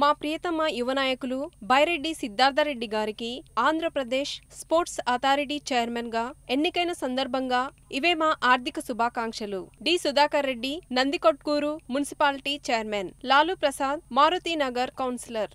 మా ప్రియతమ యువనాయకులు బైరెడ్డి సిద్ధార్థరెడ్డి గారికి ఆంధ్రప్రదేశ్ స్పోర్ట్స్ అథారిటీ చైర్మన్ గా ఎన్నికైన సందర్భంగా ఇవే మా ఆర్థిక శుభాకాంక్షలు D Sudhakar Reddy Nandikotkur municipality chairman Lalu Prasad Nagar councillor